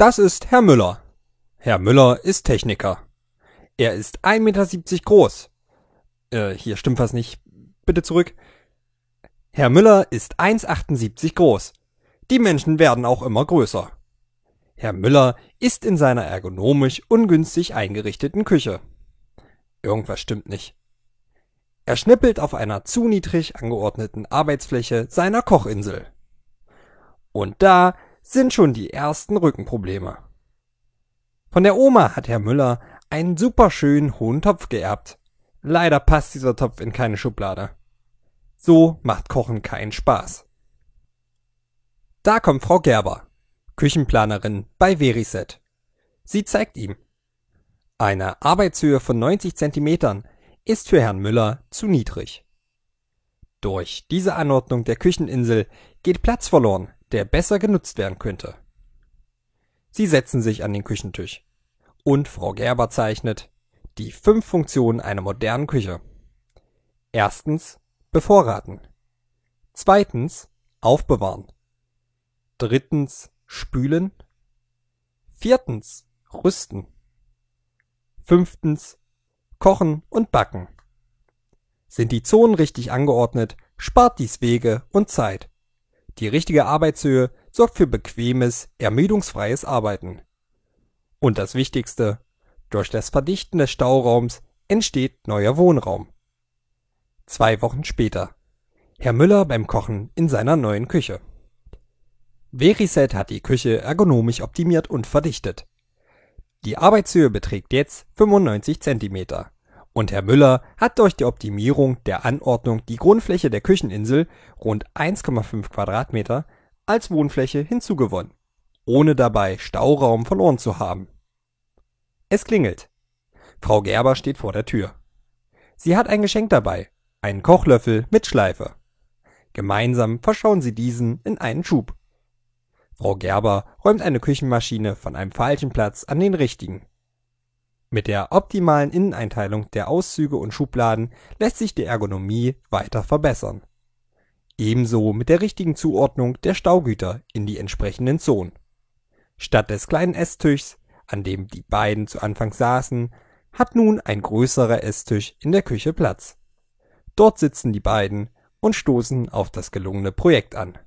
Das ist Herr Müller. Herr Müller ist Techniker. Er ist 1,70 Meter groß. Äh, hier stimmt was nicht. Bitte zurück. Herr Müller ist 1,78 groß. Die Menschen werden auch immer größer. Herr Müller ist in seiner ergonomisch ungünstig eingerichteten Küche. Irgendwas stimmt nicht. Er schnippelt auf einer zu niedrig angeordneten Arbeitsfläche seiner Kochinsel. Und da sind schon die ersten Rückenprobleme. Von der Oma hat Herr Müller einen superschönen hohen Topf geerbt. Leider passt dieser Topf in keine Schublade. So macht Kochen keinen Spaß. Da kommt Frau Gerber, Küchenplanerin bei Veriset. Sie zeigt ihm. Eine Arbeitshöhe von 90 Zentimetern ist für Herrn Müller zu niedrig. Durch diese Anordnung der Kücheninsel geht Platz verloren, der besser genutzt werden könnte. Sie setzen sich an den Küchentisch. Und Frau Gerber zeichnet die fünf Funktionen einer modernen Küche. Erstens bevorraten. Zweitens aufbewahren. Drittens spülen. Viertens rüsten. Fünftens kochen und backen. Sind die Zonen richtig angeordnet, spart dies Wege und Zeit die richtige Arbeitshöhe sorgt für bequemes, ermüdungsfreies Arbeiten. Und das Wichtigste, durch das Verdichten des Stauraums entsteht neuer Wohnraum. Zwei Wochen später. Herr Müller beim Kochen in seiner neuen Küche. Veriset hat die Küche ergonomisch optimiert und verdichtet. Die Arbeitshöhe beträgt jetzt 95 cm und Herr Müller hat durch die Optimierung der Anordnung die Grundfläche der Kücheninsel rund 1,5 Quadratmeter als Wohnfläche hinzugewonnen, ohne dabei Stauraum verloren zu haben. Es klingelt. Frau Gerber steht vor der Tür. Sie hat ein Geschenk dabei, einen Kochlöffel mit Schleife. Gemeinsam verschauen sie diesen in einen Schub. Frau Gerber räumt eine Küchenmaschine von einem falschen Platz an den richtigen. Mit der optimalen Inneneinteilung der Auszüge und Schubladen lässt sich die Ergonomie weiter verbessern, ebenso mit der richtigen Zuordnung der Staugüter in die entsprechenden Zonen. Statt des kleinen Esstischs, an dem die beiden zu Anfang saßen, hat nun ein größerer Esstisch in der Küche Platz. Dort sitzen die beiden und stoßen auf das gelungene Projekt an